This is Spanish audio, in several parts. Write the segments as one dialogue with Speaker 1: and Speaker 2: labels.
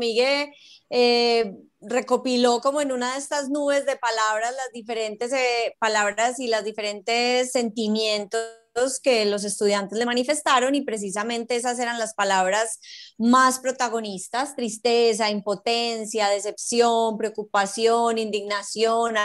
Speaker 1: Miguel eh, recopiló como en una de estas nubes de palabras las diferentes eh, palabras y los diferentes sentimientos que los estudiantes le manifestaron y precisamente esas eran las palabras más protagonistas, tristeza, impotencia, decepción, preocupación, indignación,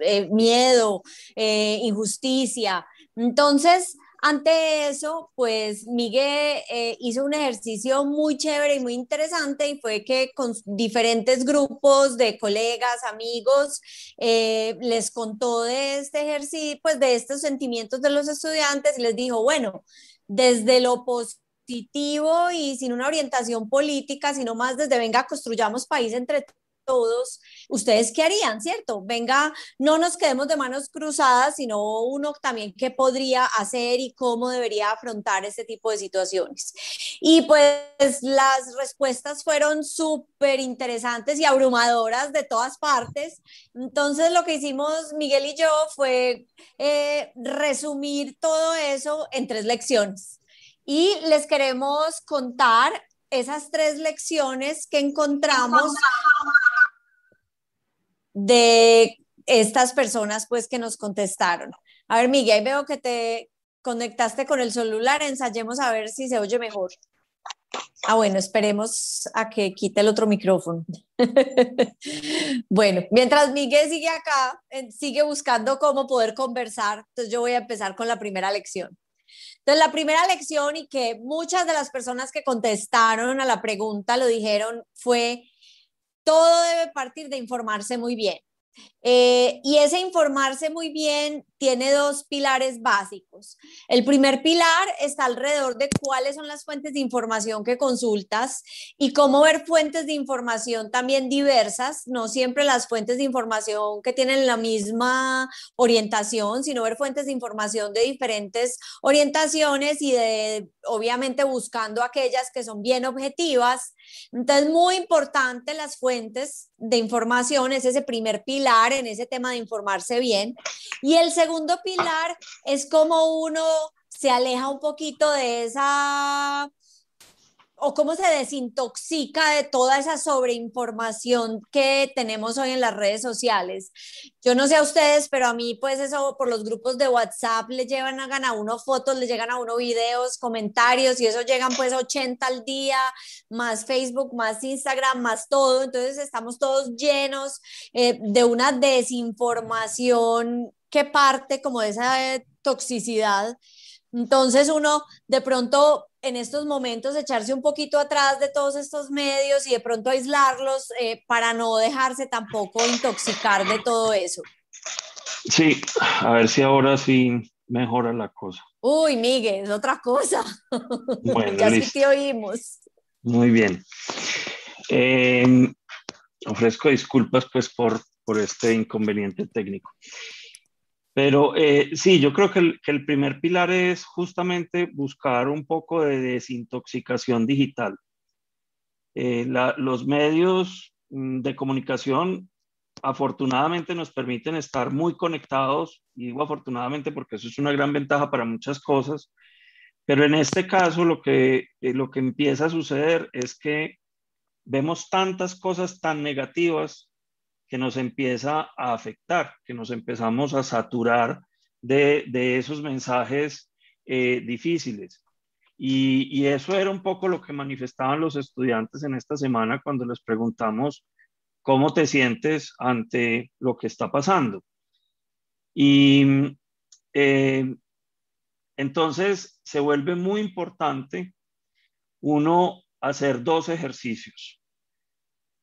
Speaker 1: eh, miedo, injusticia. Entonces, ante eso, pues Miguel eh, hizo un ejercicio muy chévere y muy interesante y fue que con diferentes grupos de colegas, amigos, eh, les contó de este ejercicio, pues de estos sentimientos de los estudiantes y les dijo, bueno, desde lo positivo y sin una orientación política, sino más desde venga, construyamos país entre todos, ¿ustedes qué harían, cierto? Venga, no nos quedemos de manos cruzadas, sino uno también qué podría hacer y cómo debería afrontar este tipo de situaciones. Y pues las respuestas fueron súper interesantes y abrumadoras de todas partes. Entonces lo que hicimos Miguel y yo fue eh, resumir todo eso en tres lecciones. Y les queremos contar esas tres lecciones que encontramos de estas personas pues que nos contestaron. A ver, Miguel, veo que te conectaste con el celular, ensayemos a ver si se oye mejor. Ah, bueno, esperemos a que quite el otro micrófono. bueno, mientras Miguel sigue acá, sigue buscando cómo poder conversar, entonces yo voy a empezar con la primera lección. Entonces, la primera lección y que muchas de las personas que contestaron a la pregunta lo dijeron fue todo debe partir de informarse muy bien. Eh, y ese informarse muy bien tiene dos pilares básicos. El primer pilar está alrededor de cuáles son las fuentes de información que consultas y cómo ver fuentes de información también diversas, no siempre las fuentes de información que tienen la misma orientación, sino ver fuentes de información de diferentes orientaciones y de, obviamente buscando aquellas que son bien objetivas entonces, muy importante las fuentes de información, es ese primer pilar en ese tema de informarse bien. Y el segundo pilar es como uno se aleja un poquito de esa o cómo se desintoxica de toda esa sobreinformación que tenemos hoy en las redes sociales. Yo no sé a ustedes, pero a mí pues eso por los grupos de WhatsApp le llevan a uno fotos, le llegan a uno videos, comentarios y eso llegan pues 80 al día, más Facebook, más Instagram, más todo. Entonces estamos todos llenos eh, de una desinformación que parte como de esa eh, toxicidad. Entonces uno de pronto en estos momentos echarse un poquito atrás de todos estos medios y de pronto aislarlos eh, para no dejarse tampoco intoxicar de todo eso.
Speaker 2: Sí, a ver si ahora sí mejora la cosa.
Speaker 1: Uy, Miguel, es otra cosa. ya sí te oímos.
Speaker 2: Muy bien. Em, ofrezco disculpas pues por, por este inconveniente técnico. Pero eh, sí, yo creo que el, primer pilar es justamente buscar un poco de desintoxicación digital. Eh, los medios mm, de comunicación afortunadamente nos permiten estar muy conectados, y digo afortunadamente porque eso es una gran ventaja para muchas cosas, pero en este caso lo que eh, empieza a suceder es que vemos tantas cosas tan negativas que nos empieza a afectar, que nos empezamos a saturar de, esos mensajes eh, difíciles. Y, eso era un poco lo que manifestaban los estudiantes en esta semana cuando les preguntamos cómo te sientes ante lo que está pasando. Y eh, entonces se vuelve muy importante uno hacer dos ejercicios.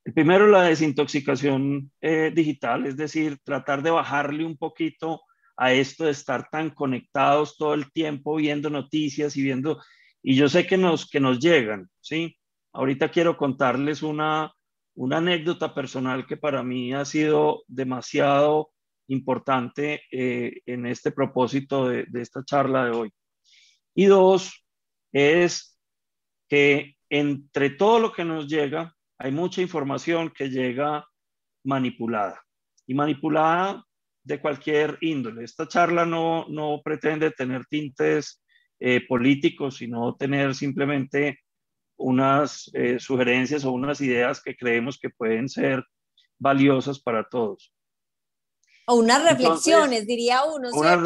Speaker 2: El primero, la desintoxicación eh, digital, es decir, tratar de bajarle un poquito a esto de estar tan conectados todo el tiempo viendo noticias y viendo, y yo sé que nos, que nos llegan, ¿sí? Ahorita quiero contarles una, una anécdota personal que para mí ha sido demasiado importante eh, en este propósito de, de esta charla de hoy. Y dos, es que entre todo lo que nos llega, hay mucha información que llega manipulada y manipulada de cualquier índole. Esta charla no, pretende tener tintes eh, políticos, sino tener simplemente unas eh, sugerencias o unas ideas que creemos que pueden ser valiosas para todos
Speaker 1: o unas reflexiones, diría uno. Unas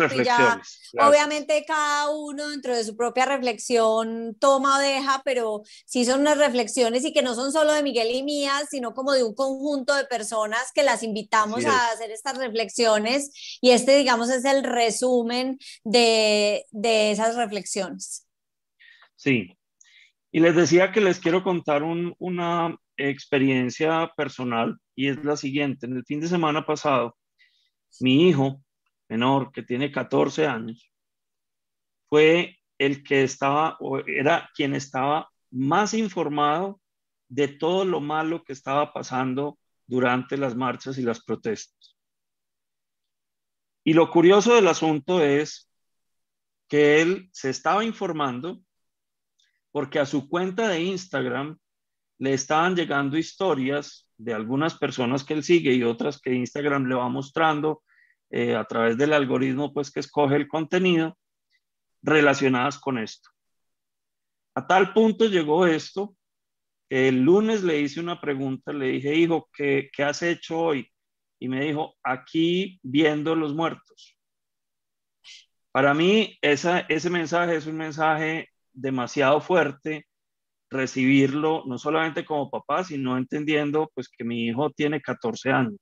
Speaker 1: Obviamente cada uno dentro de su propia reflexión toma o deja, pero sí son unas reflexiones y que no son solo de Miguel y mía, sino como de un conjunto de personas que las invitamos a hacer estas reflexiones y este, digamos, es el resumen de, de esas reflexiones.
Speaker 2: Sí. Y les decía que les quiero contar una experiencia personal y es la siguiente. En el fin de semana pasado mi hijo menor, que tiene 14 años, fue el que estaba, o era quien estaba más informado de todo lo malo que estaba pasando durante las marchas y las protestas. Y lo curioso del asunto es que él se estaba informando porque a su cuenta de Instagram le estaban llegando historias de algunas personas que él sigue y otras que Instagram le va mostrando eh, a través del algoritmo pues que escoge el contenido relacionadas con esto. A tal punto llegó esto, el lunes le hice una pregunta, le dije, hijo, ¿qué, has hecho hoy? Y me dijo, aquí viendo los muertos. Para mí ese mensaje es un mensaje demasiado fuerte recibirlo, no solamente como papá, sino entendiendo pues que mi hijo tiene 14 años,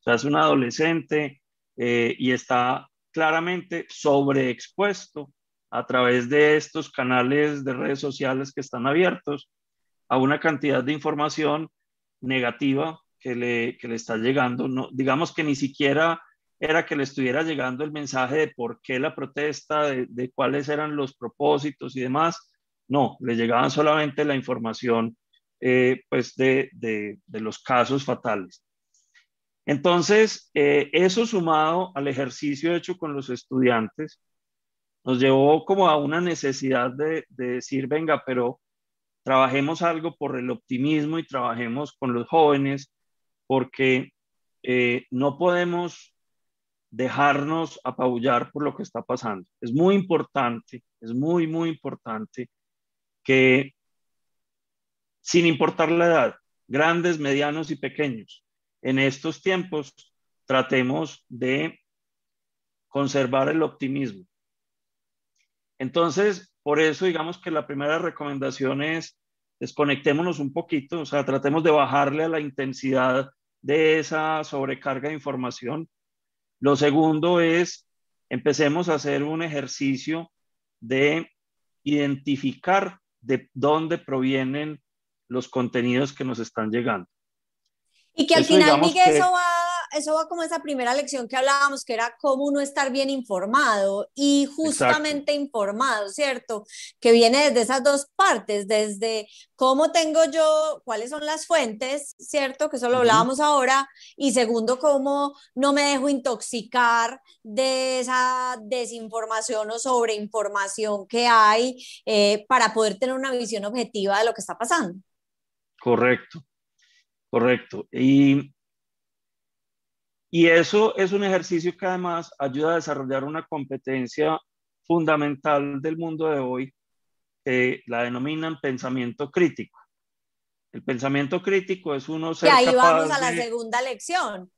Speaker 2: o sea, es un adolescente eh, y está claramente sobreexpuesto a través de estos canales de redes sociales que están abiertos a una cantidad de información negativa que le, le está llegando. No, digamos que ni siquiera era que le estuviera llegando el mensaje de por qué la protesta, de cuáles eran los propósitos y demás, no, le llegaban solamente la información eh, pues de, los casos fatales. Entonces, eh, eso sumado al ejercicio hecho con los estudiantes, nos llevó como a una necesidad de, decir, venga, pero trabajemos algo por el optimismo y trabajemos con los jóvenes, porque eh, no podemos dejarnos apabullar por lo que está pasando. Es muy importante, es muy, muy importante que sin importar la edad, grandes, medianos y pequeños, en estos tiempos tratemos de conservar el optimismo. Entonces, por eso digamos que la primera recomendación es desconectémonos un poquito, o sea, tratemos de bajarle a la intensidad de esa sobrecarga de información. Lo segundo es, empecemos a hacer un ejercicio de identificar de dónde provienen los contenidos que nos están llegando. Y que al final, Miguel, eso
Speaker 1: va eso va como esa primera lección que hablábamos, que era cómo uno estar bien informado y justamente informado, ¿cierto? Que viene desde esas dos partes, desde cómo tengo yo, cuáles son las fuentes, ¿cierto? Que eso lo hablábamos ahora. Y segundo, cómo no me dejo intoxicar de esa desinformación o sobreinformación que hay eh, para poder tener una visión objetiva de lo que está pasando.
Speaker 2: Correcto, correcto. Y y eso es un ejercicio que además ayuda a desarrollar una competencia fundamental del mundo de hoy, que la denominan pensamiento crítico. El pensamiento crítico es uno ser... Y ahí vamos a la
Speaker 1: segunda lección.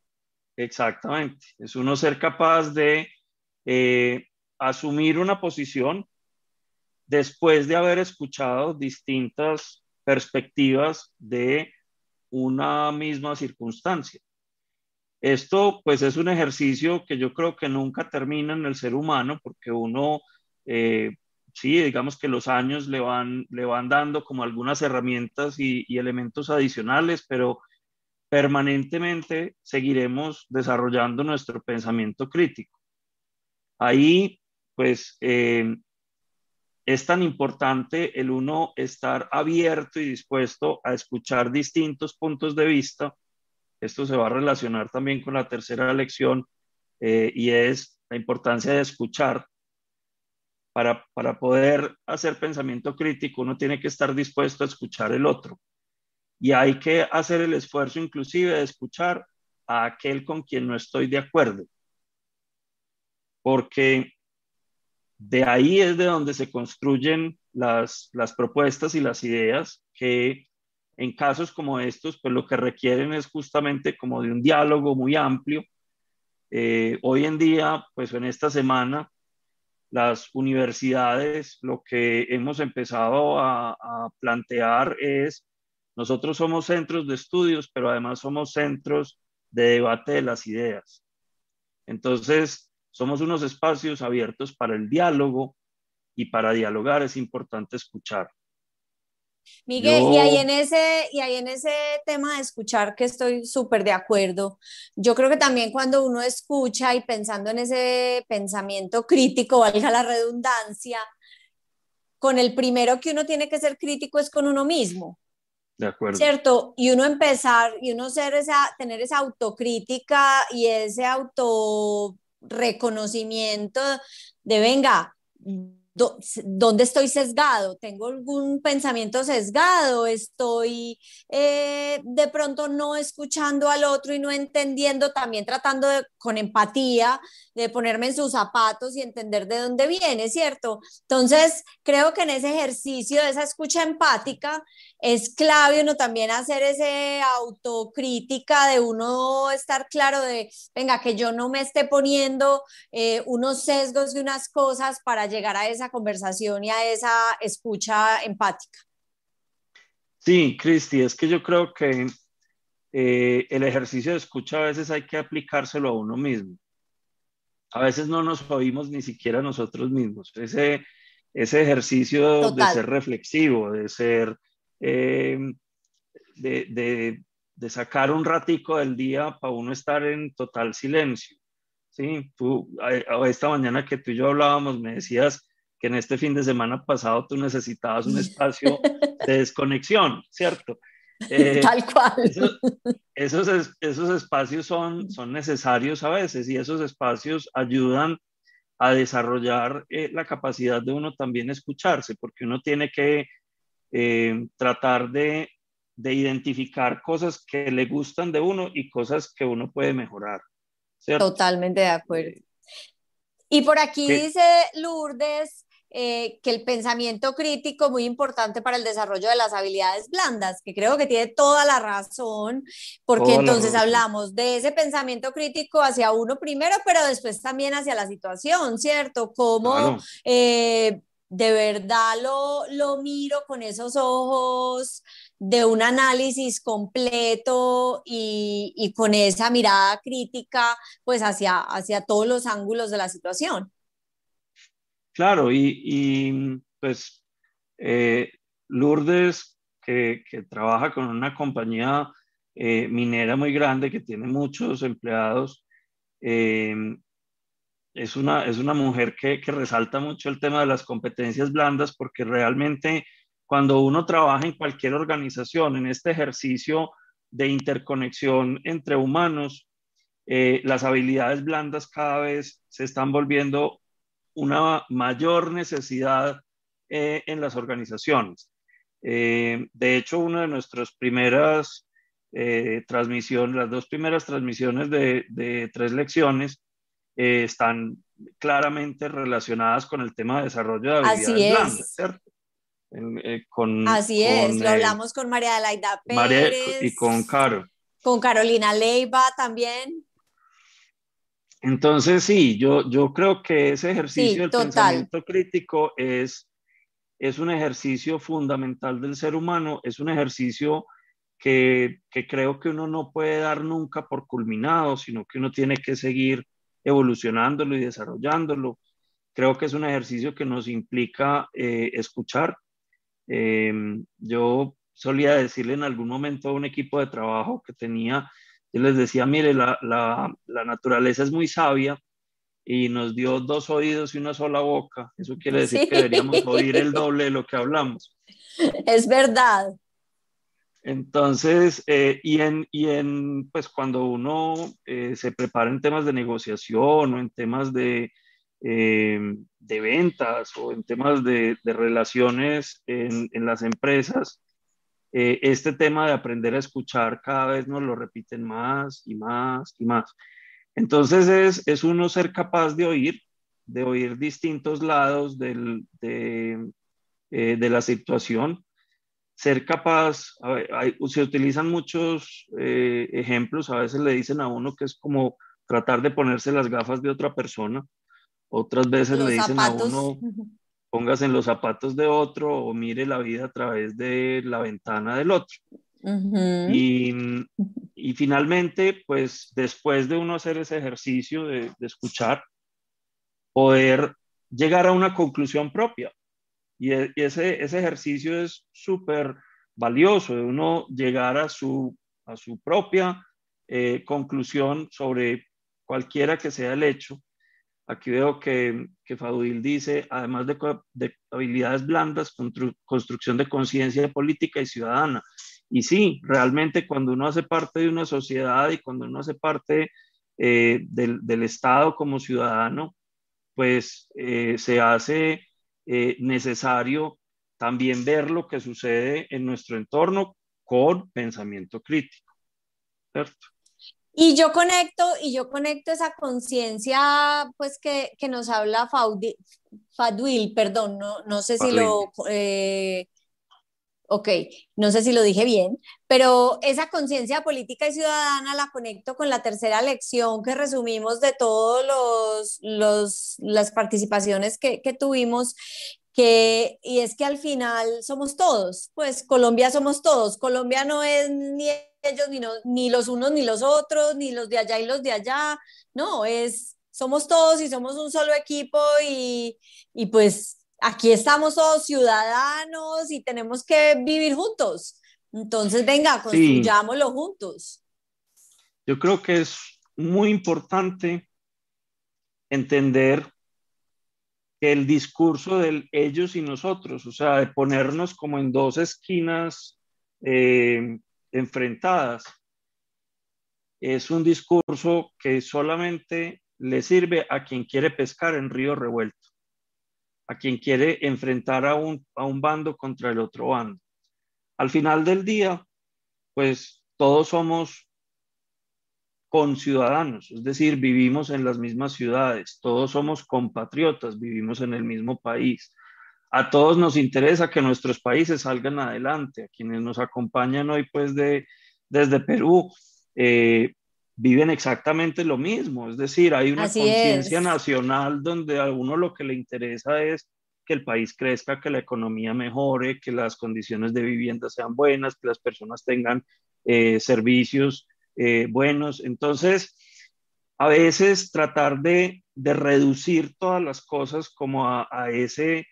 Speaker 2: Exactamente, es uno ser capaz de eh, asumir una posición después de haber escuchado distintas perspectivas de una misma circunstancia. Esto pues es un ejercicio que yo creo que nunca termina en el ser humano porque uno, eh, sí, digamos que los años le van, dando como algunas herramientas y, elementos adicionales, pero permanentemente seguiremos desarrollando nuestro pensamiento crítico. Ahí pues eh, es tan importante el uno estar abierto y dispuesto a escuchar distintos puntos de vista esto se va a relacionar también con la tercera lección eh, y es la importancia de escuchar. Para, poder hacer pensamiento crítico, uno tiene que estar dispuesto a escuchar el otro. Y hay que hacer el esfuerzo inclusive de escuchar a aquel con quien no estoy de acuerdo. Porque de ahí es de donde se construyen las propuestas y las ideas que en casos como estos, pues lo que requieren es justamente como de un diálogo muy amplio. Eh, hoy en día, pues en esta semana, las universidades lo que hemos empezado a plantear es, nosotros somos centros de estudios, pero además somos centros de debate de las ideas. Entonces, somos unos espacios abiertos para el diálogo y para dialogar es importante escuchar.
Speaker 1: Miguel, y, ahí en ese, y ahí en ese tema de escuchar que estoy súper de acuerdo, yo creo que también cuando uno escucha y pensando en ese pensamiento crítico, valga la redundancia, con el primero que uno tiene que ser crítico es con uno mismo. De acuerdo. ¿Cierto? Y uno empezar y uno ser esa, tener esa autocrítica y ese auto reconocimiento de, venga, dónde estoy sesgado, tengo algún pensamiento sesgado, estoy eh, de pronto no escuchando al otro y no entendiendo, también tratando con empatía de ponerme en sus zapatos y entender de dónde viene, ¿cierto? Entonces, creo que en ese ejercicio de esa escucha empática es clave uno también hacer ese autocrítica de uno estar claro de, venga, que yo no me esté poniendo eh, unos sesgos de unas cosas para llegar a esa conversación y a esa escucha empática.
Speaker 2: Sí, Cristi, es que yo creo que eh, el ejercicio de escucha a veces hay que aplicárselo a uno mismo. A veces no nos oímos ni siquiera nosotros mismos. Ese, ese ejercicio de ser reflexivo, de ser Em, de, de, sacar un ratico del día para uno estar en total silencio. ¿sí? esta mañana que tú y yo hablábamos, me decías que en este fin de semana pasado tú necesitabas un espacio de desconexión, ¿cierto? Tal
Speaker 1: eh, cual.
Speaker 2: Esos, esos, espacios son, son necesarios a veces y esos espacios ayudan a desarrollar eh, la capacidad de uno también escucharse, porque uno tiene que eh, tratar de, identificar cosas que le gustan de uno y cosas que uno puede mejorar. ¿cierto?
Speaker 1: Totalmente de acuerdo. Eh, y por aquí dice Lourdes eh, que el pensamiento crítico muy importante para el desarrollo de las habilidades blandas, que creo que tiene toda la razón, porque entonces hablamos de ese pensamiento crítico hacia uno primero, pero después también hacia la situación, ¿cierto? Cómo de verdad lo, lo miro con esos ojos de un análisis completo y, con esa mirada crítica pues hacia, hacia todos los ángulos de la situación.
Speaker 2: Claro, y, pues eh, Lourdes, que, trabaja con una compañía eh, minera muy grande que tiene muchos empleados, eh, es una, es una mujer que, resalta mucho el tema de las competencias blandas porque realmente cuando uno trabaja en cualquier organización, en este ejercicio de interconexión entre humanos, eh, las habilidades blandas cada vez se están volviendo una mayor necesidad eh, en las organizaciones. Eh, de hecho, una de nuestras primeras transmisiones, las dos primeras transmisiones de tres lecciones, eh, están claramente relacionadas con el tema de desarrollo de habilidades Blandas, ¿cierto? Eh, con, Así es, lo eh, hablamos
Speaker 1: con María Laida Pérez.
Speaker 2: y con Caro.
Speaker 1: Con Carolina Leiva también.
Speaker 2: Entonces, sí, yo, yo creo que ese ejercicio del pensamiento crítico es, es un ejercicio fundamental del ser humano, es un ejercicio que, que creo que uno no puede dar nunca por culminado, sino que uno tiene que seguir evolucionándolo y desarrollándolo. Creo que es un ejercicio que nos implica eh, escuchar. Em, yo solía decirle en algún momento a un equipo de trabajo que tenía, yo les decía, mire, la, la, la naturaleza es muy sabia y nos dio dos oídos y una sola boca. Eso quiere decir que deberíamos oír el doble de lo que hablamos.
Speaker 1: Es verdad.
Speaker 2: Entonces, eh, y, en, pues cuando uno eh, se prepara en temas de negociación o en temas de, eh, de ventas o en temas de, relaciones en, las empresas, este tema de aprender a escuchar cada vez nos lo repiten más y más y más. Entonces es, uno ser capaz de oír, de oír distintos lados de, de la situación ser capaz, se utilizan muchos eh, ejemplos, a veces le dicen a uno que es como tratar de ponerse las gafas de otra persona, otras veces le dicen a uno póngase en los zapatos de otro o mire la vida a través de la ventana del otro. y, finalmente, pues después de uno hacer ese ejercicio de escuchar, poder llegar a una conclusión propia, e, y, ese, ese ejercicio es súper valioso, de uno llegar a su, a su propia eh, conclusión sobre cualquiera que sea el hecho. Aquí veo que, que dice, además de, habilidades blandas, construcción de conciencia política y ciudadana. Y sí, realmente cuando uno hace parte de una sociedad y cuando uno hace parte eh, del, Estado como ciudadano, pues eh, se hace eh, necesario también ver lo que sucede en nuestro entorno con pensamiento crítico. ¿Cierto?
Speaker 1: Y yo conecto, y yo conecto esa conciencia pues que, que, nos habla Fadwil, perdón, no, no sé si lo ok, no sé si lo dije bien, pero esa conciencia política y ciudadana la conecto con la tercera lección que resumimos de todas los, las participaciones que, tuvimos. Que, y es que al final somos todos, pues Colombia somos todos, Colombia no es ni ellos ni, los unos ni los otros, ni los de allá y los de allá, no, es somos todos y somos un solo equipo y, y pues aquí estamos todos ciudadanos y tenemos que vivir juntos. Entonces, venga, construyámoslo juntos.
Speaker 2: Yo creo que es muy importante entender que el discurso de ellos y nosotros, o sea, de ponernos como en dos esquinas eh, enfrentadas, es un discurso que solamente le sirve a quien quiere pescar en río revuelto a quien quiere enfrentar a un, bando contra el otro bando. Al final del día, pues todos somos conciudadanos, es decir, vivimos en las mismas ciudades, todos somos compatriotas, vivimos en el mismo país. A todos nos interesa que nuestros países salgan adelante, a quienes nos acompañan hoy pues de, desde Perú, eh, viven exactamente lo mismo. Es decir, hay una conciencia nacional donde a uno lo que le interesa es que el país crezca, que la economía mejore, que las condiciones de vivienda sean buenas, que las personas tengan eh, servicios eh, buenos. Entonces, a veces tratar de, reducir todas las cosas como ese,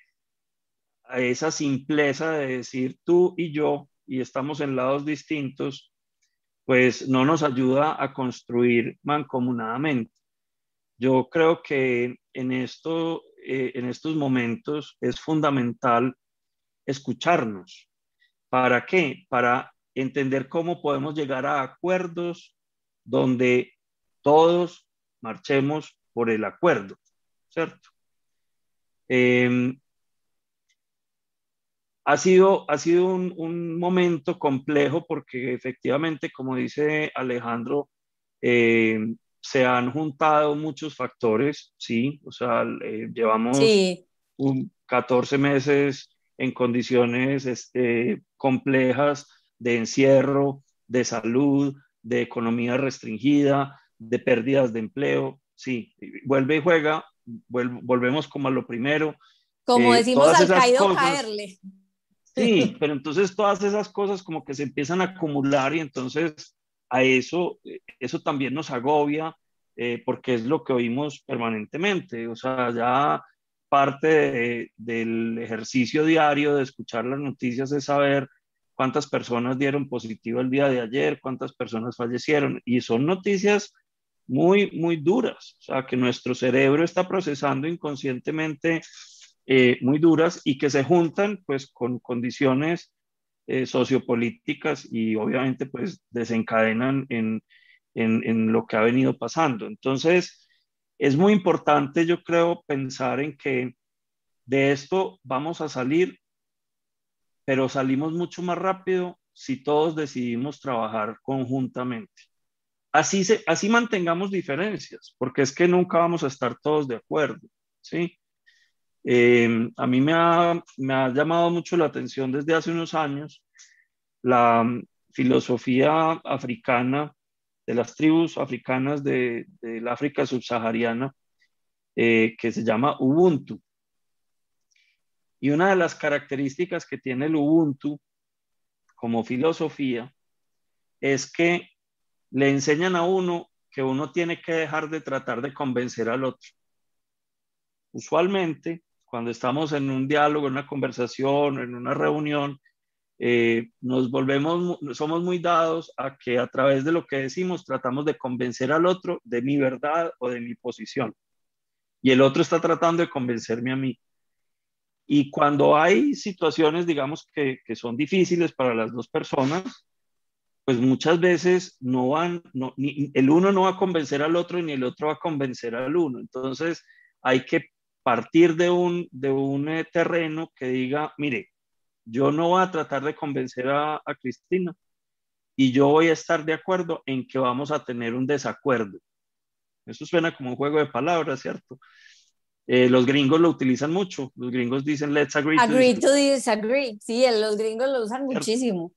Speaker 2: a esa simpleza de decir tú y yo y estamos en lados distintos pues no nos ayuda a construir mancomunadamente. Yo creo que en, esto, eh, en estos momentos es fundamental escucharnos. ¿Para qué? Para entender cómo podemos llegar a acuerdos donde todos marchemos por el acuerdo, ¿cierto? Em, ha sido, ha sido un, un momento complejo porque efectivamente, como dice Alejandro, eh, se han juntado muchos factores, ¿sí? O sea, eh, llevamos un 14 meses en condiciones este, complejas de encierro, de salud, de economía restringida, de pérdidas de empleo. Sí, vuelve y juega, volvemos como a lo primero. Como eh, decimos al caído, caerle. Sí, pero entonces todas esas cosas como que se empiezan a acumular y entonces a eso, eh, eso también nos agobia eh, porque es lo que oímos permanentemente. O sea, ya parte del ejercicio diario de escuchar las noticias es saber cuántas personas dieron positivo el día de ayer, cuántas personas fallecieron. Y son noticias muy, muy duras. O sea, que nuestro cerebro está procesando inconscientemente eh, muy duras y que se juntan pues con condiciones eh, sociopolíticas y obviamente pues desencadenan en, en, en, lo que ha venido pasando. Entonces, es muy importante yo creo pensar en que de esto vamos a salir, pero salimos mucho más rápido si todos decidimos trabajar conjuntamente. Así, se, así mantengamos diferencias, porque es que nunca vamos a estar todos de acuerdo, ¿sí? Eh, a mí me ha, llamado mucho la atención desde hace unos años la mm, filosofía africana de las tribus africanas del de África subsahariana eh, que se llama Ubuntu. Y una de las características que tiene el Ubuntu como filosofía es que le enseñan a uno que uno tiene que dejar de tratar de convencer al otro. Usualmente cuando estamos en un diálogo, en una conversación, en una reunión, eh, nos volvemos, somos muy dados a que a través de lo que decimos tratamos de convencer al otro de mi verdad o de mi posición. Y el otro está tratando de convencerme a mí. Y cuando hay situaciones, digamos, que, son difíciles para las dos personas, pues muchas veces no van, el uno no va a convencer al otro ni el otro va a convencer al uno. Entonces hay que partir de un, de un eh, terreno que diga, mire, yo no voy a tratar de convencer a, Cristina y yo voy a estar de acuerdo en que vamos a tener un desacuerdo. Eso suena como un juego de palabras, ¿cierto? Eh, los gringos lo utilizan mucho. Los gringos dicen, let's agree. to,
Speaker 1: disagree. Sí, los gringos lo usan muchísimo.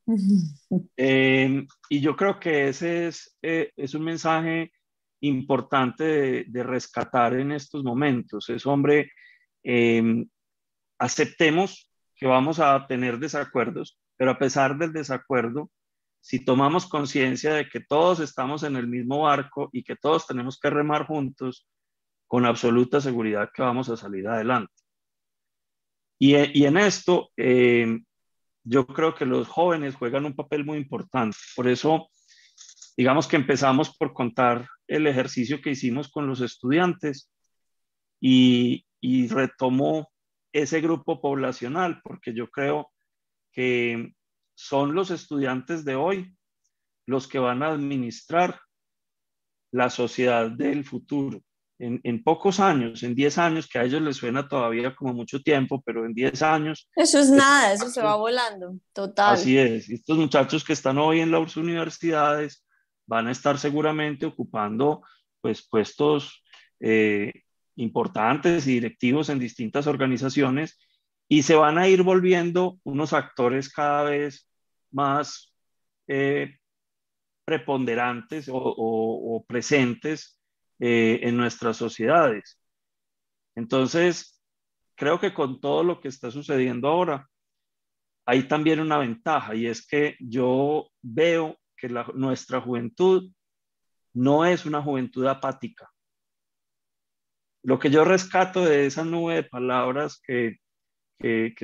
Speaker 2: Em, y yo creo que ese es, eh, es un mensaje importante de, rescatar en estos momentos. Es, hombre, em, aceptemos que vamos a tener desacuerdos, pero a pesar del desacuerdo, si tomamos conciencia de que todos estamos en el mismo barco y que todos tenemos que remar juntos, con absoluta seguridad que vamos a salir adelante. Y, en esto, em, yo creo que los jóvenes juegan un papel muy importante. Por eso Digamos que empezamos por contar el ejercicio que hicimos con los estudiantes y, y retomó ese grupo poblacional, porque yo creo que son los estudiantes de hoy los que van a administrar la sociedad del futuro. En, en, pocos años, en 10 años, que a ellos les suena todavía como mucho tiempo, pero en 10 años.
Speaker 1: Eso es nada, eso se va volando, total. Así
Speaker 2: es, estos muchachos que están hoy en las universidades van a estar seguramente ocupando pues, puestos eh, importantes y directivos en distintas organizaciones y se van a ir volviendo unos actores cada vez más eh, preponderantes o, presentes eh, en nuestras sociedades. Entonces, creo que con todo lo que está sucediendo ahora, hay también una ventaja y es que yo veo que nuestra juventud no es una juventud apática. Lo que yo rescato de esa nube de palabras que,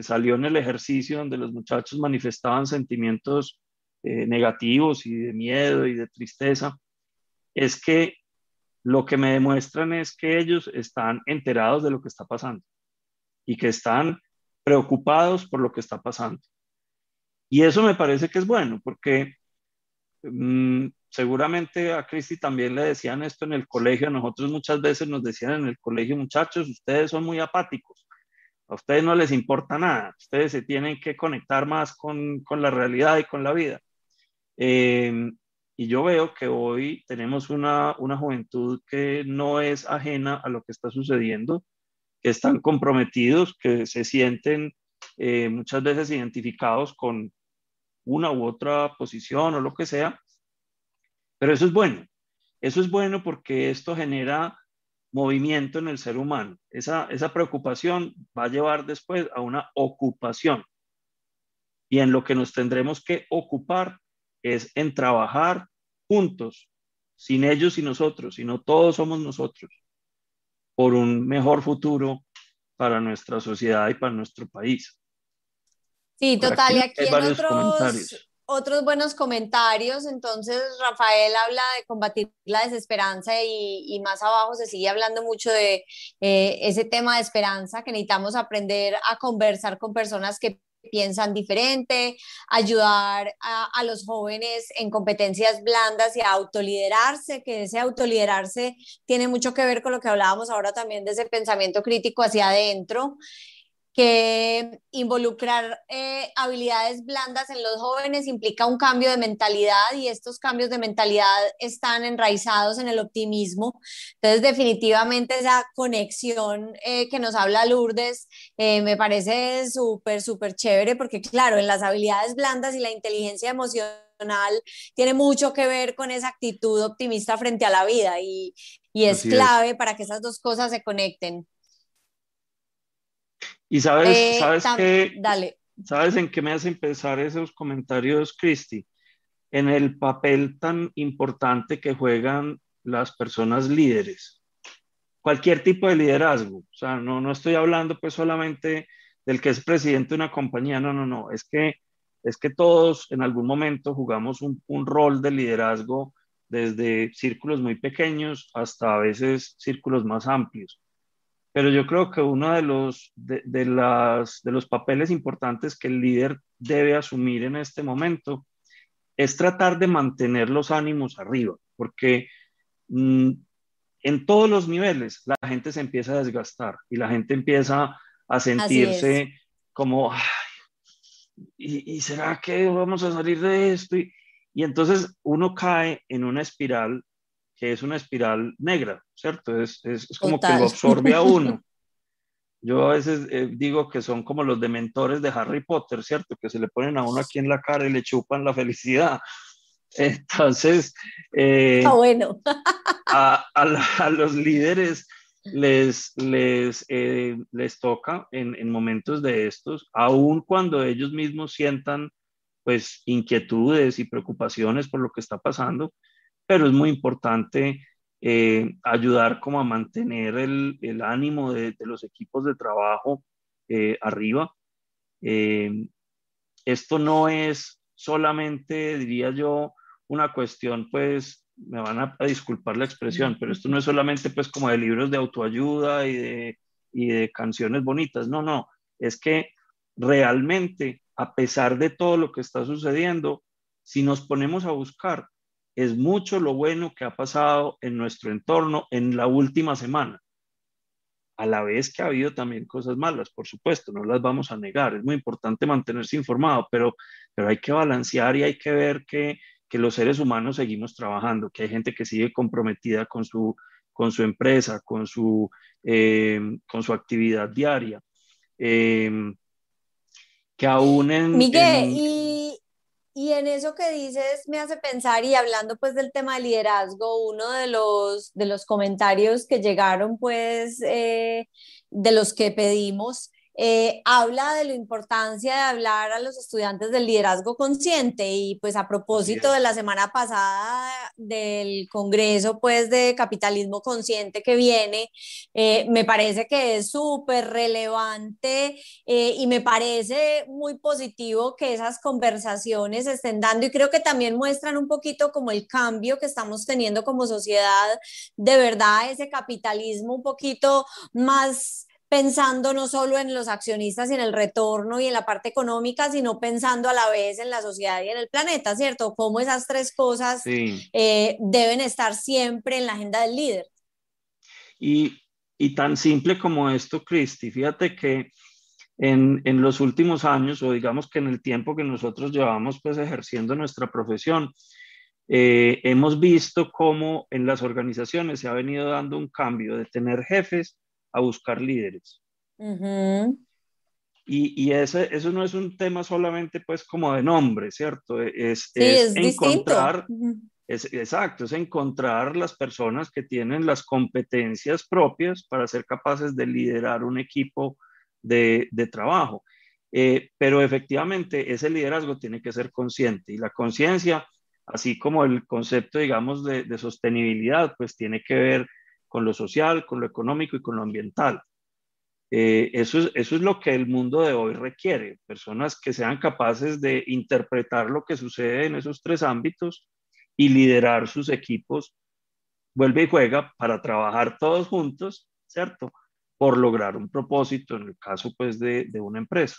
Speaker 2: salió en el ejercicio donde los muchachos manifestaban sentimientos eh, negativos y de miedo y de tristeza, es que lo que me demuestran es que ellos están enterados de lo que está pasando y que están preocupados por lo que está pasando. Y eso me parece que es bueno, porque Mm, seguramente a Cristi también le decían esto en el colegio, a nosotros muchas veces nos decían en el colegio, muchachos, ustedes son muy apáticos, a ustedes no les importa nada, ustedes se tienen que conectar más con, la realidad y con la vida. Em, y yo veo que hoy tenemos una, juventud que no es ajena a lo que está sucediendo, que están comprometidos, que se sienten eh, muchas veces identificados con, una u otra posición o lo que sea. Pero eso es bueno. Eso es bueno porque esto genera movimiento en el ser humano. Esa, esa preocupación va a llevar después a una ocupación. Y en lo que nos tendremos que ocupar es en trabajar juntos, sin ellos y nosotros, sino todos somos nosotros, por un mejor futuro para nuestra sociedad y para nuestro país.
Speaker 1: Sí, total. y aquí en otros, buenos comentarios. Entonces, Rafael habla de combatir la desesperanza y, más abajo se sigue hablando mucho de eh, ese tema de esperanza, que necesitamos aprender a conversar con personas que piensan diferente, ayudar a, a, los jóvenes en competencias blandas y a autoliderarse, que ese autoliderarse tiene mucho que ver con lo que hablábamos ahora también de ese pensamiento crítico hacia adentro que involucrar eh, habilidades blandas en los jóvenes implica un cambio de mentalidad y estos cambios de mentalidad están enraizados en el optimismo. Entonces, definitivamente esa conexión eh, que nos habla Lourdes eh, me parece súper, súper chévere porque, claro, en las habilidades blandas y la inteligencia emocional tiene mucho que ver con esa actitud optimista frente a la vida y, es clave para que esas dos cosas se conecten.
Speaker 2: Y sabes, eh, sabes que... Dale. ¿Sabes en qué me hacen pensar esos comentarios, Cristi? En el papel tan importante que juegan las personas líderes. Cualquier tipo de liderazgo. O sea, no, no estoy hablando pues solamente del que es presidente de una compañía. No, no, no. Es que, es que todos en algún momento jugamos un rol de liderazgo desde círculos muy pequeños hasta a veces círculos más amplios pero yo creo que uno de los, de, los papeles importantes que el líder debe asumir en este momento es tratar de mantener los ánimos arriba, porque mm, en todos los niveles la gente se empieza a desgastar y la gente empieza a sentirse como, ¿y, será que vamos a salir de esto? y entonces uno cae en una espiral que es una espiral negra, ¿cierto? Es, como que lo absorbe a uno. Yo a veces eh, digo que son como los dementores de Harry Potter, ¿cierto? Que se le ponen a uno aquí en la cara y le chupan la felicidad. Entonces, eh, ah, bueno. a, los líderes les, les, eh, les toca en, en, momentos de estos, aun cuando ellos mismos sientan pues inquietudes y preocupaciones por lo que está pasando, pero es muy importante eh, ayudar como a mantener el, ánimo de, los equipos de trabajo eh, arriba. Eh, esto no es solamente, diría yo, una cuestión, pues, me van a, disculpar la expresión, pero esto no es solamente, pues, como de libros de autoayuda y de, y de canciones bonitas, no, no, es que realmente, a pesar de todo lo que está sucediendo, si nos ponemos a buscar, es mucho lo bueno que ha pasado en nuestro entorno en la última semana. A la vez que ha habido también cosas malas, por supuesto, no las vamos a negar. Es muy importante mantenerse informado, pero, pero hay que balancear y hay que ver que, los seres humanos seguimos trabajando, que hay gente que sigue comprometida con su, con su empresa, con su, eh, con su actividad diaria. Eh, que aún en... Miguel,
Speaker 1: y en eso que dices me hace pensar, y hablando pues del tema de liderazgo, uno de los, de los comentarios que llegaron pues eh, de los que pedimos eh, habla de la importancia de hablar a los estudiantes del liderazgo consciente y pues a propósito de la semana pasada del Congreso pues de Capitalismo Consciente que viene, eh, me parece que es súper relevante eh, y me parece muy positivo que esas conversaciones estén dando y creo que también muestran un poquito como el cambio que estamos teniendo como sociedad, de verdad ese capitalismo un poquito más pensando no solo en los accionistas y en el retorno y en la parte económica, sino pensando a la vez en la sociedad y en el planeta, ¿cierto? Cómo esas tres cosas eh, deben estar siempre en la agenda del líder.
Speaker 2: Y, y tan simple como esto, Cristi, fíjate que en, en, los últimos años, o digamos que en el tiempo que nosotros llevamos pues ejerciendo nuestra profesión, eh, hemos visto cómo en las organizaciones se ha venido dando un cambio de tener jefes a buscar líderes. Y, y ese, eso no es un tema solamente pues como de nombre, ¿cierto? E, es, sí, es, encontrar, es, exacto, es encontrar las personas que tienen las competencias propias para ser capaces de liderar un equipo de, de trabajo. Eh, pero efectivamente ese liderazgo tiene que ser consciente y la conciencia, así como el concepto, digamos, de, de sostenibilidad, pues tiene que ver con lo social, con lo económico y con lo ambiental. Eh, eso, es, eso es lo que el mundo de hoy requiere, personas que sean capaces de interpretar lo que sucede en esos tres ámbitos y liderar sus equipos, vuelve y juega para trabajar todos juntos, ¿cierto? Por lograr un propósito, en el caso pues de una empresa.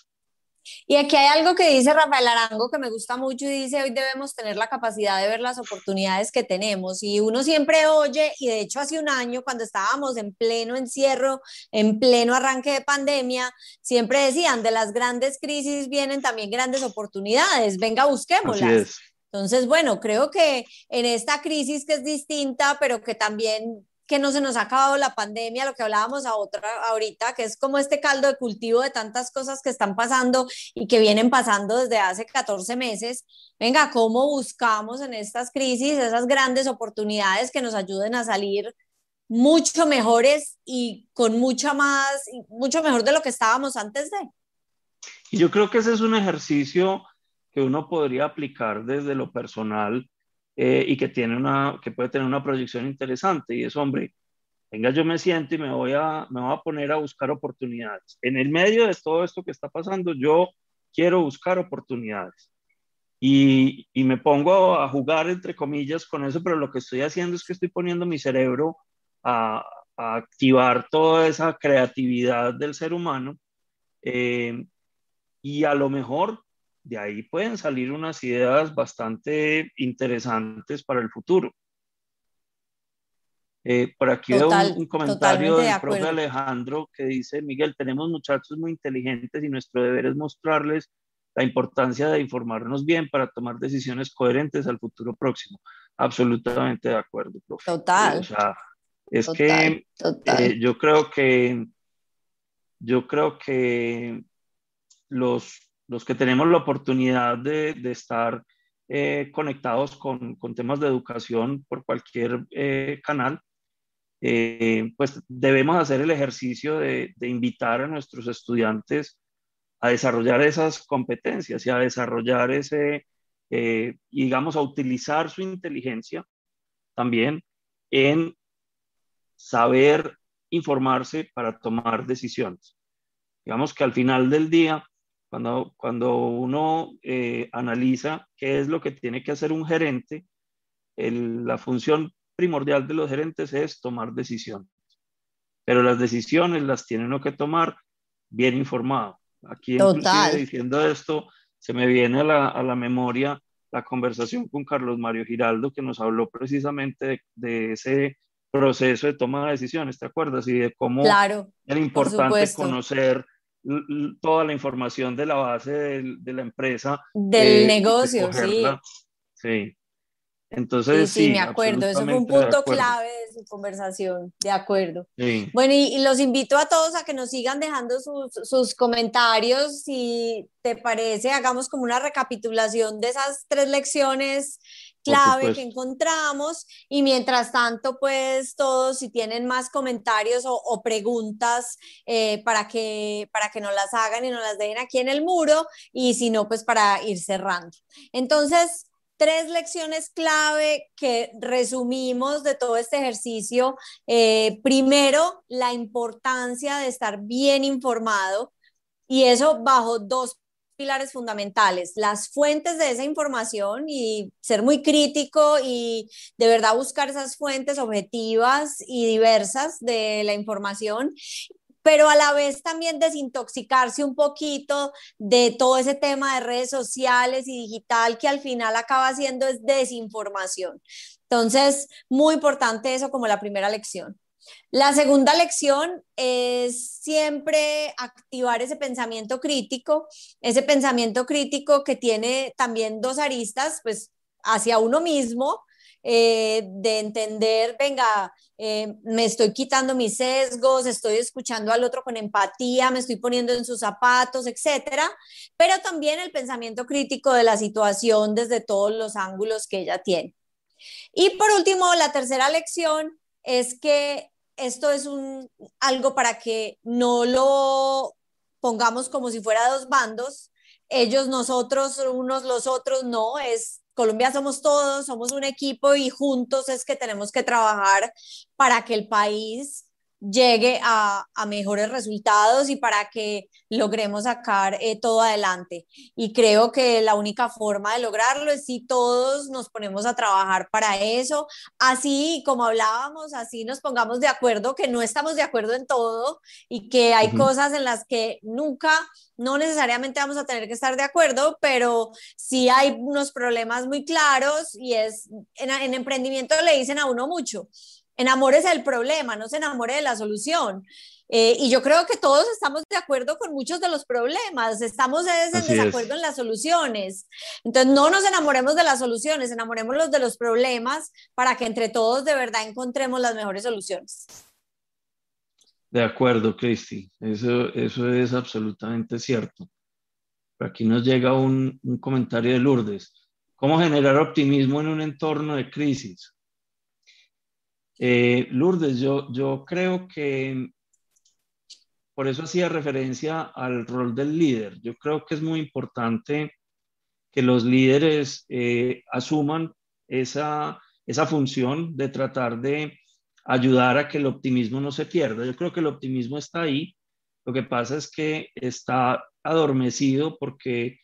Speaker 1: Y aquí hay algo que dice Rafael Arango que me gusta mucho y dice, hoy debemos tener la capacidad de ver las oportunidades que tenemos. Y uno siempre oye, y de hecho hace un año cuando estábamos en pleno encierro, en pleno arranque de pandemia, siempre decían, de las grandes crisis vienen también grandes oportunidades, venga, busquémoslas. Entonces, bueno, creo que en esta crisis que es distinta, pero que también que no se nos ha acabado la pandemia, lo que hablábamos a otra ahorita, que es como este caldo de cultivo de tantas cosas que están pasando y que vienen pasando desde hace 14 meses. Venga, ¿cómo buscamos en estas crisis esas grandes oportunidades que nos ayuden a salir mucho mejores y con mucha más, mucho mejor de lo que estábamos antes de?
Speaker 2: Y yo creo que ese es un ejercicio que uno podría aplicar desde lo personal eh, y que, tiene una, que puede tener una proyección interesante. Y es, hombre, venga, yo me siento y me voy, a, me voy a poner a buscar oportunidades. En el medio de todo esto que está pasando, yo quiero buscar oportunidades. Y, y me pongo a jugar, entre comillas, con eso, pero lo que estoy haciendo es que estoy poniendo mi cerebro a, activar toda esa creatividad del ser humano. Eh, y a lo mejor de ahí pueden salir unas ideas bastante interesantes para el futuro. Eh, por aquí veo un, comentario del propio Alejandro que dice, Miguel, tenemos muchachos muy inteligentes y nuestro deber es mostrarles la importancia de informarnos bien para tomar decisiones coherentes al futuro próximo. Absolutamente de acuerdo, profe. Total. es que eh, yo creo que yo creo que los los que tenemos la oportunidad de, estar eh, conectados con, temas de educación por cualquier eh, canal, eh, pues debemos hacer el ejercicio de, de, invitar a nuestros estudiantes a desarrollar esas competencias y a desarrollar ese, digamos, a utilizar su inteligencia también en saber informarse para tomar decisiones. Digamos que al final del día, cuando, uno eh, analiza qué es lo que tiene que hacer un gerente, la función primordial de los gerentes es tomar decisiones. Pero las decisiones las tiene uno que tomar bien informado. Aquí, diciendo esto, se me viene a la, memoria la conversación con Carlos Mario Giraldo, que nos habló precisamente de, ese proceso de toma de decisiones, ¿te acuerdas? Y de cómo era importante conocer toda la información de la base de, la empresa. Del eh, negocio, sí. Sí. Entonces, sí, me acuerdo, eso fue un punto clave
Speaker 1: de su conversación, de acuerdo. Bueno, y, los invito a todos a que nos sigan dejando sus, sus, comentarios, si te parece, hagamos como una recapitulación de esas tres lecciones clave que encontramos y mientras tanto, pues todos si tienen más comentarios o, preguntas eh, para, que, para que nos las hagan y nos las dejen aquí en el muro y si no, pues para ir cerrando. Entonces, tres lecciones clave que resumimos de todo este ejercicio. Eh, primero, la importancia de estar bien informado y eso bajo dos pilares fundamentales, las fuentes de esa información y ser muy crítico y de verdad buscar esas fuentes objetivas y diversas de la información pero a la vez también desintoxicarse un poquito de todo ese tema de redes sociales y digital que al final acaba siendo es desinformación. Entonces, muy importante eso como la primera lección. La segunda lección es siempre activar ese pensamiento crítico, ese pensamiento crítico que tiene también dos aristas, pues hacia uno mismo, eh, de entender, venga, eh, me estoy quitando mis sesgos, estoy escuchando al otro con empatía, me estoy poniendo en sus zapatos, etcétera, pero también el pensamiento crítico de la situación desde todos los ángulos que ella tiene. Y por último, la tercera lección es que esto es un, algo para que no lo pongamos como si fuera dos bandos, ellos, nosotros, unos, los otros, no, es Colombia somos todos, somos un equipo y juntos es que tenemos que trabajar para que el país llegue a, mejores resultados y para que logremos sacar eh, todo adelante. Y creo que la única forma de lograrlo es si todos nos ponemos a trabajar para eso, así como hablábamos, así nos pongamos de acuerdo, que no estamos de acuerdo en todo y que hay cosas en las que nunca, no necesariamente vamos a tener que estar de acuerdo, pero si hay unos problemas muy claros y es, en emprendimiento le dicen a uno mucho enamórese del problema, no se enamore de la solución. Eh, y yo creo que todos estamos de acuerdo con muchos de los problemas, estamos en desacuerdo en las soluciones. Entonces, no nos enamoremos de las soluciones, enamorémonos de los problemas para que entre todos de verdad encontremos las mejores soluciones.
Speaker 2: De acuerdo, Cristi, eso, eso es absolutamente cierto. aquí nos llega un, un comentario de Lourdes. ¿Cómo generar optimismo en un entorno de crisis? Eh, Lourdes, yo, yo creo que por eso hacía referencia al rol del líder. Yo creo que es muy importante que los líderes eh, asuman esa, esa función de tratar de ayudar a que el optimismo no se pierda. Yo creo que el optimismo está ahí. Lo que pasa es que está adormecido porque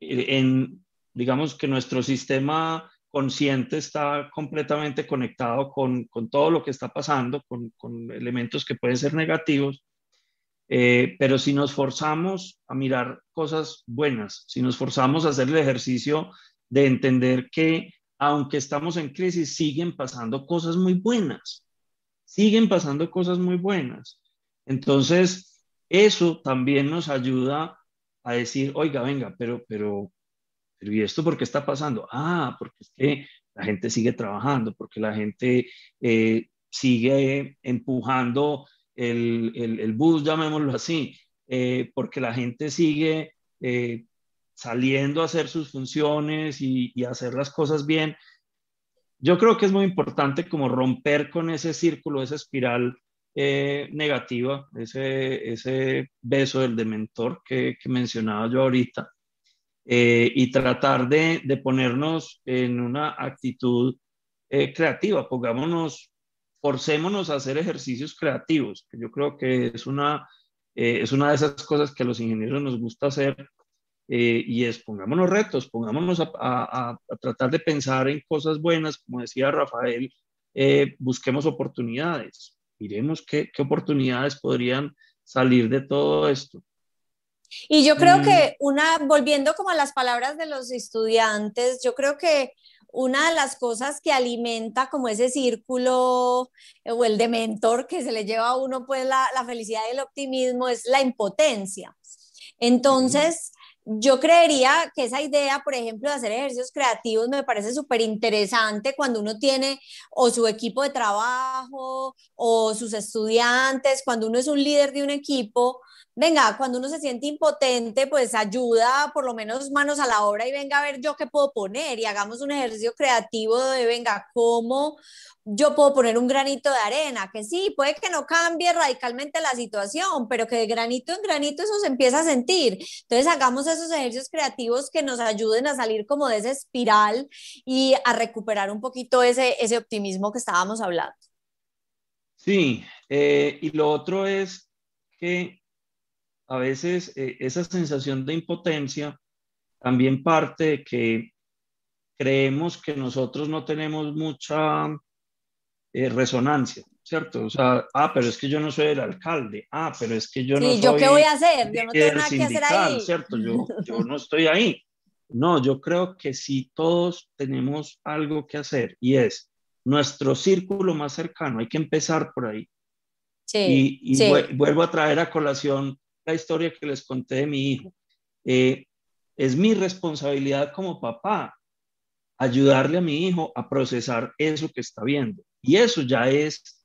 Speaker 2: eh, en, digamos que nuestro sistema consciente está completamente conectado con, todo lo que está pasando, con, elementos que pueden ser negativos, eh, pero si nos forzamos a mirar cosas buenas, si nos forzamos a hacer el ejercicio de entender que aunque estamos en crisis, siguen pasando cosas muy buenas, siguen pasando cosas muy buenas. Entonces, eso también nos ayuda a decir, oiga, venga, pero, pero, ¿y esto por qué está pasando? Ah, porque es que la gente sigue trabajando, porque la gente eh, sigue empujando el, bus, llamémoslo así, eh, porque la gente sigue eh, saliendo a hacer sus funciones y, hacer las cosas bien. Yo creo que es muy importante como romper con ese círculo, esa espiral negativa, ese, ese beso del dementor que mencionaba yo ahorita, eh, y tratar de, ponernos en una actitud eh, creativa, pongámonos, forcémonos a hacer ejercicios creativos, que yo creo que es una, eh, es una de esas cosas que a los ingenieros nos gusta hacer, y es pongámonos retos, pongámonos a, tratar de pensar en cosas buenas, como decía Rafael, busquemos oportunidades, miremos qué, qué oportunidades podrían salir de todo esto.
Speaker 1: Y yo creo mm. que una, volviendo como a las palabras de los estudiantes, yo creo que una de las cosas que alimenta como ese círculo eh, o el de mentor que se le lleva a uno pues la, felicidad y el optimismo es la impotencia. Entonces, yo creería que esa idea, por ejemplo, de hacer ejercicios creativos me parece súper interesante cuando uno tiene o su equipo de trabajo o sus estudiantes, cuando uno es un líder de un equipo, venga, cuando uno se siente impotente, pues ayuda por lo menos manos a la obra y venga a ver yo qué puedo poner y hagamos un ejercicio creativo de, venga, cómo yo puedo poner un granito de arena, que sí, puede que no cambie radicalmente la situación, pero que de granito en granito eso se empieza a sentir. Entonces hagamos esos ejercicios creativos que nos ayuden a salir como de esa espiral y a recuperar un poquito ese, ese optimismo que estábamos hablando.
Speaker 2: Sí, eh, y lo otro es que a veces eh, esa sensación de impotencia también parte de que creemos que nosotros no tenemos mucha eh, resonancia, ¿cierto? O sea, ah, pero es que yo no soy el alcalde, ah, pero es que yo no soy... ¿yo qué voy a
Speaker 1: hacer? Yo no tengo nada que hacer ahí. ¿cierto?
Speaker 2: Yo, yo no estoy ahí. No, yo creo que si todos tenemos algo que hacer y es nuestro círculo más cercano, hay que empezar por ahí. Sí, y, vuelvo a traer a colación la historia que les conté de mi hijo. Eh, es mi responsabilidad como papá ayudarle a mi hijo a procesar eso que está viendo. Y eso ya es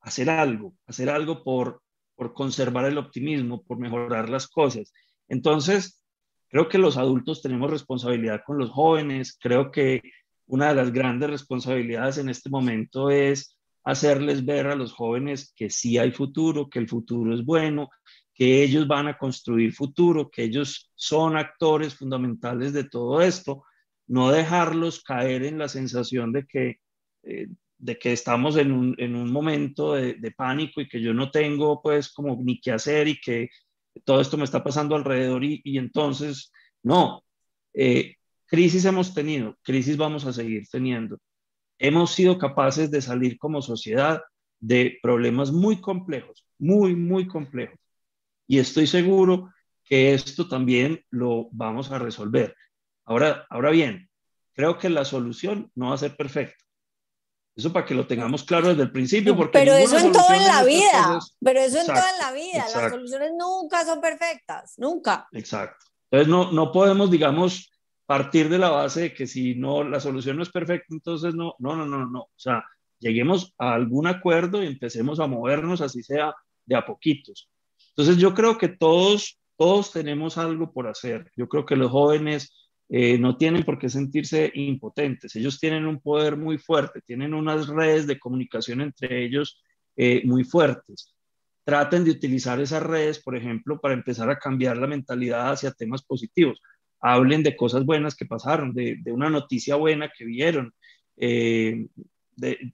Speaker 2: hacer algo, hacer algo por, por conservar el optimismo, por mejorar las cosas. Entonces, creo que los adultos tenemos responsabilidad con los jóvenes, creo que una de las grandes responsabilidades en este momento es hacerles ver a los jóvenes que sí hay futuro, que el futuro es bueno, que ellos van a construir futuro, que ellos son actores fundamentales de todo esto, no dejarlos caer en la sensación de que, eh, de que estamos en un, en un momento de, pánico y que yo no tengo pues como ni qué hacer y que todo esto me está pasando alrededor y, entonces, no, eh, crisis hemos tenido, crisis vamos a seguir teniendo. Hemos sido capaces de salir como sociedad de problemas muy complejos, muy, muy complejos y estoy seguro que esto también lo vamos a resolver. Ahora, ahora bien, creo que la solución no va a ser perfecta. Eso para que lo tengamos claro desde el principio. Porque pero eso en toda en la vida, pero eso en toda la
Speaker 1: vida, las soluciones nunca son perfectas, nunca.
Speaker 2: Exacto. Entonces no, no podemos, digamos, partir de la base de que si no, la solución no es perfecta, entonces no, no, no, no, no. O sea, lleguemos a algún acuerdo y empecemos a movernos, así sea, de a poquitos. Entonces yo creo que todos, todos tenemos algo por hacer. Yo creo que los jóvenes eh, no tienen por qué sentirse impotentes. Ellos tienen un poder muy fuerte, tienen unas redes de comunicación entre ellos eh, muy fuertes. Traten de utilizar esas redes, por ejemplo, para empezar a cambiar la mentalidad hacia temas positivos. Hablen de cosas buenas que pasaron, de, una noticia buena que vieron. Eh,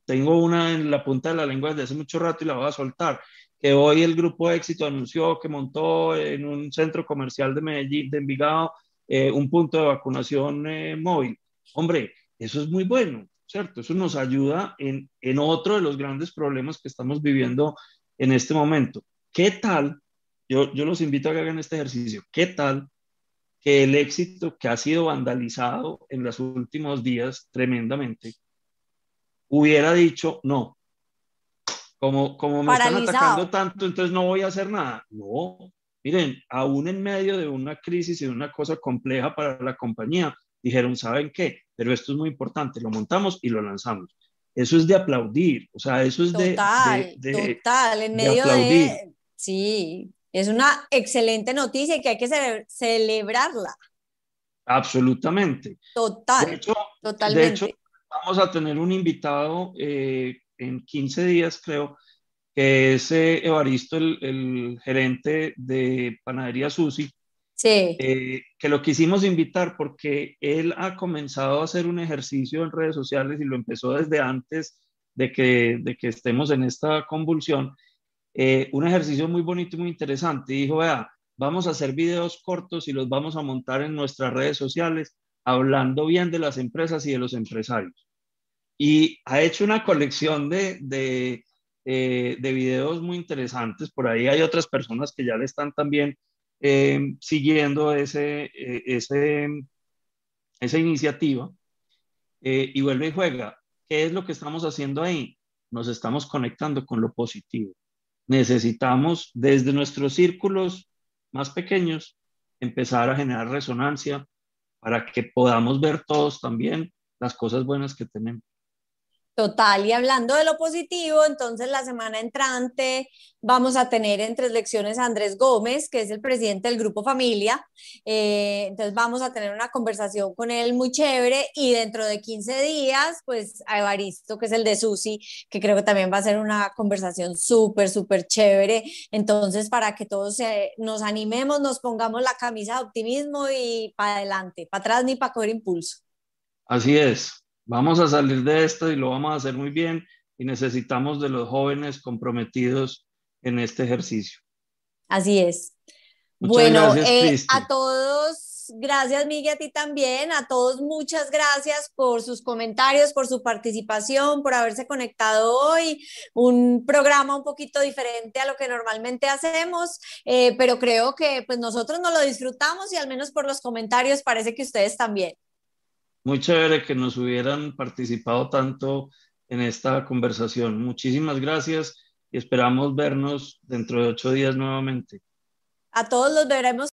Speaker 2: tengo una en la punta de la lengua desde hace mucho rato y la voy a soltar hoy el grupo Éxito anunció que montó en un centro comercial de Medellín, de Envigado, eh, un punto de vacunación eh, móvil. Hombre, eso es muy bueno, ¿cierto? Eso nos ayuda en, otro de los grandes problemas que estamos viviendo en este momento. ¿Qué tal? Yo, yo los invito a que hagan este ejercicio. ¿Qué tal que el éxito que ha sido vandalizado en los últimos días tremendamente hubiera dicho, no, como, como me están atacando tanto, entonces no voy a hacer nada. No, miren, aún en medio de una crisis y de una cosa compleja para la compañía, dijeron, ¿saben qué? Pero esto es muy importante, lo montamos y lo lanzamos. Eso es de aplaudir, o sea, eso es de, de, Total,
Speaker 1: en medio de, Sí, es una excelente noticia que hay que celebrarla.
Speaker 2: Absolutamente.
Speaker 1: Total, totalmente.
Speaker 2: De hecho, vamos a tener un invitado eh, en 15 días, creo, que es Evaristo, el, gerente de Panadería Susi, eh, que lo quisimos invitar porque él ha comenzado a hacer un ejercicio en redes sociales y lo empezó desde antes de que, estemos en esta convulsión, eh, un ejercicio muy bonito y muy interesante. dijo, vea, vamos a hacer videos cortos y los vamos a montar en nuestras redes sociales hablando bien de las empresas y de los empresarios y ha hecho una colección de, eh, de, videos muy interesantes. Por ahí hay otras personas que ya le están también eh, siguiendo ese, eh, ese, esa iniciativa. y vuelve y juega. ¿Qué es lo que estamos haciendo ahí? Nos estamos conectando con lo positivo. Necesitamos desde nuestros círculos más pequeños empezar a generar resonancia para que podamos ver todos también las cosas buenas que tenemos.
Speaker 1: Total, y hablando de lo positivo, entonces la semana entrante vamos a tener en tres lecciones a Andrés Gómez, que es el presidente del Grupo Familia. Eh, entonces vamos a tener una conversación con él muy chévere y dentro de 15 días, pues a Evaristo, que es el de Susi, que creo que también va a ser una conversación súper, súper chévere. Entonces, para que todos nos animemos, nos pongamos la camisa de optimismo y para adelante, para atrás ni para coger impulso.
Speaker 2: Así es, vamos a salir de esto y lo vamos a hacer muy bien y necesitamos de los jóvenes comprometidos en este ejercicio.
Speaker 1: Así es.
Speaker 2: bueno, eh, a
Speaker 1: todos, gracias Miguel, a ti también, a todos muchas gracias por sus comentarios, por su participación, por haberse conectado hoy. Un programa un poquito diferente a lo que normalmente hacemos, eh, pero creo que pues nosotros nos lo disfrutamos y al menos por los comentarios parece que ustedes también
Speaker 2: muy chévere que nos hubieran participado tanto en esta conversación. Muchísimas gracias y esperamos vernos dentro de ocho días nuevamente.
Speaker 1: A todos los veremos.